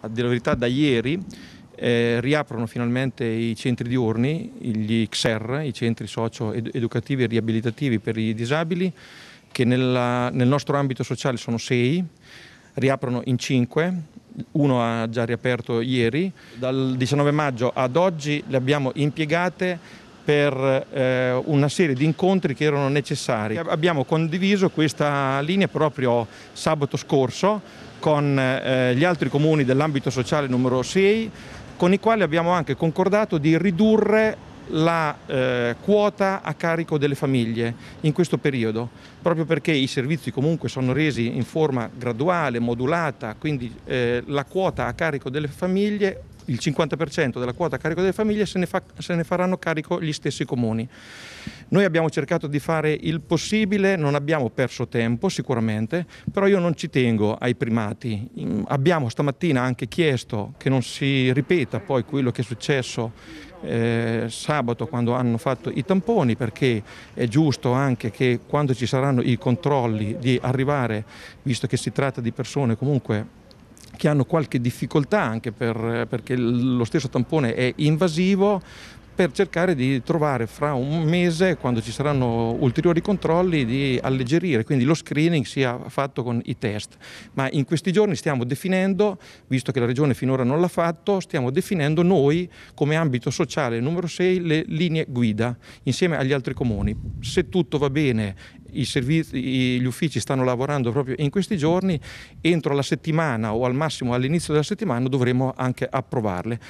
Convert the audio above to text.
a dire la verità da ieri eh, riaprono finalmente i centri diurni, gli XR, i centri socio-educativi e riabilitativi per i disabili, che nella, nel nostro ambito sociale sono sei, riaprono in cinque, uno ha già riaperto ieri. Dal 19 maggio ad oggi le abbiamo impiegate per eh, una serie di incontri che erano necessari. Abbiamo condiviso questa linea proprio sabato scorso con eh, gli altri comuni dell'ambito sociale numero 6, con i quali abbiamo anche concordato di ridurre la eh, quota a carico delle famiglie in questo periodo, proprio perché i servizi comunque sono resi in forma graduale, modulata, quindi eh, la quota a carico delle famiglie il 50% della quota a carico delle famiglie se ne, fa, se ne faranno carico gli stessi comuni. Noi abbiamo cercato di fare il possibile, non abbiamo perso tempo sicuramente, però io non ci tengo ai primati. Mm, abbiamo stamattina anche chiesto che non si ripeta poi quello che è successo eh, sabato quando hanno fatto i tamponi perché è giusto anche che quando ci saranno i controlli di arrivare, visto che si tratta di persone comunque che hanno qualche difficoltà anche per, perché lo stesso tampone è invasivo per cercare di trovare fra un mese, quando ci saranno ulteriori controlli, di alleggerire, quindi lo screening sia fatto con i test. Ma in questi giorni stiamo definendo, visto che la Regione finora non l'ha fatto, stiamo definendo noi come ambito sociale numero 6 le linee guida insieme agli altri comuni. Se tutto va bene servizi, gli uffici stanno lavorando proprio in questi giorni, entro la settimana o al massimo all'inizio della settimana dovremo anche approvarle.